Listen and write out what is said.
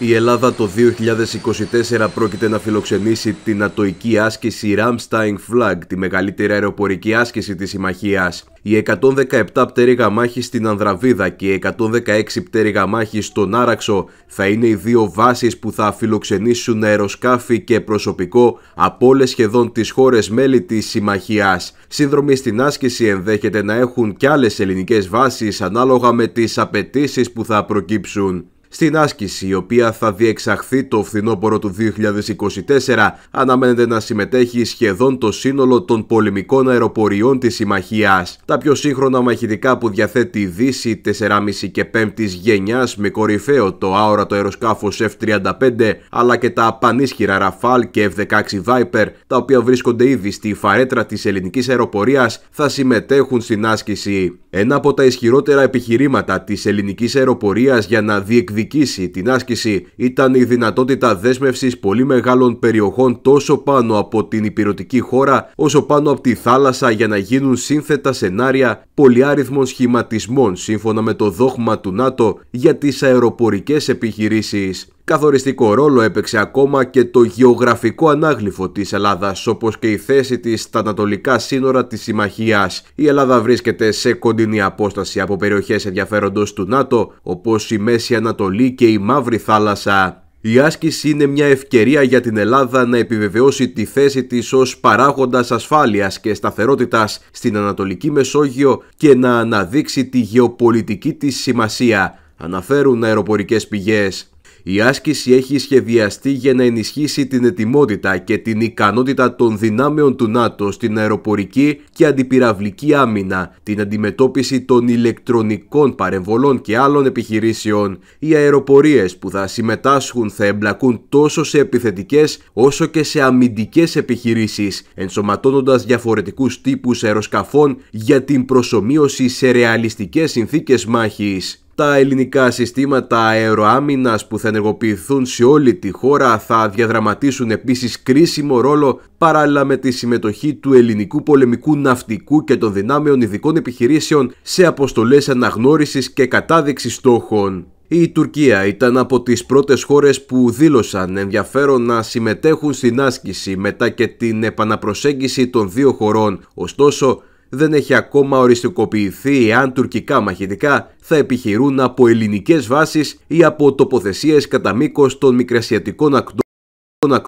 Η Ελλάδα το 2024 πρόκειται να φιλοξενήσει την ατοική άσκηση Ramstein Flag, τη μεγαλύτερη αεροπορική άσκηση της συμμαχίας. Οι 117 πτέρυγα μάχης στην Ανδραβίδα και οι 116 πτέρυγα μάχης στον Άραξο θα είναι οι δύο βάσεις που θα φιλοξενήσουν αεροσκάφη και προσωπικό από όλες σχεδόν τις χώρες μέλη της συμμαχίας. Σύνδρομοι στην άσκηση ενδέχεται να έχουν και άλλες ελληνικές βάσεις ανάλογα με τις απαιτήσεις που θα προκύψουν. Στην άσκηση, η οποία θα διεξαχθεί το φθινόπωρο του 2024, αναμένεται να συμμετέχει σχεδόν το σύνολο των πολεμικών αεροποριών της συμμαχίας. Τα πιο σύγχρονα μαχητικά που διαθέτει η Δύση 4,5 και 5η γενιάς με κορυφαίο το άορατο αεροσκάφος F-35, αλλά και τα πανίσχυρα Rafale και F-16 Viper, τα οποία βρίσκονται ήδη στη φαρέτρα της ελληνικής αεροπορίας, θα συμμετέχουν στην άσκηση. Ένα από τα ισχυρότερα επιχειρήματα της ελληνικής αεροπορίας για να διεκδικήσει διεκδικήσει την άσκηση ήταν η δυνατότητα δέσμευσης πολύ μεγάλων περιοχών τόσο πάνω από την υπηρετική χώρα όσο πάνω από τη θάλασσα για να γίνουν σύνθετα σενάρια πολυάριθμων σχηματισμών σύμφωνα με το δόγμα του ΝΑΤΟ για τις αεροπορικές επιχειρήσεις. Καθοριστικό ρόλο έπαιξε ακόμα και το γεωγραφικό ανάγλυφο της Ελλάδας, όπως και η θέση της στα ανατολικά σύνορα της Συμμαχίας. Η Ελλάδα βρίσκεται σε κοντινή απόσταση από περιοχές ενδιαφέροντος του ΝΑΤΟ, όπως η Μέση Ανατολή και η Μαύρη Θάλασσα. Η άσκηση είναι μια ευκαιρία για την Ελλάδα να επιβεβαιώσει τη θέση της ως παράγοντας ασφάλειας και σταθερότητας στην Ανατολική Μεσόγειο και να αναδείξει τη γεωπολιτική της σημασία, αναφέρουν αεροπορικές πηγές. Η άσκηση έχει σχεδιαστεί για να ενισχύσει την ετοιμότητα και την ικανότητα των δυνάμεων του ΝΑΤΟ στην αεροπορική και αντιπυραυλική άμυνα, την αντιμετώπιση των ηλεκτρονικών παρεμβολών και άλλων επιχειρήσεων. Οι αεροπορίες που θα συμμετάσχουν θα εμπλακούν τόσο σε επιθετικές όσο και σε αμυντικές επιχειρήσεις, ενσωματώνοντας διαφορετικούς τύπους αεροσκαφών για την προσωμείωση σε ρεαλιστικές συνθήκες μάχης. Τα ελληνικά συστήματα αεροάμυνας που θα ενεργοποιηθούν σε όλη τη χώρα θα διαδραματίσουν επίσης κρίσιμο ρόλο παράλληλα με τη συμμετοχή του ελληνικού πολεμικού ναυτικού και των δυνάμεων ειδικών επιχειρήσεων σε αποστολές αναγνώρισης και κατάδειξης στόχων. Η Τουρκία ήταν από τις πρώτες χώρες που δήλωσαν ενδιαφέρον να συμμετέχουν στην άσκηση μετά και την επαναπροσέγγιση των δύο χωρών. Ωστόσο, δεν έχει ακόμα οριστικοποιηθεί εάν τουρκικά μαχητικά θα επιχειρούν από ελληνικές βάσεις ή από τοποθεσίες κατά μήκος των μικρασιατικών ακτών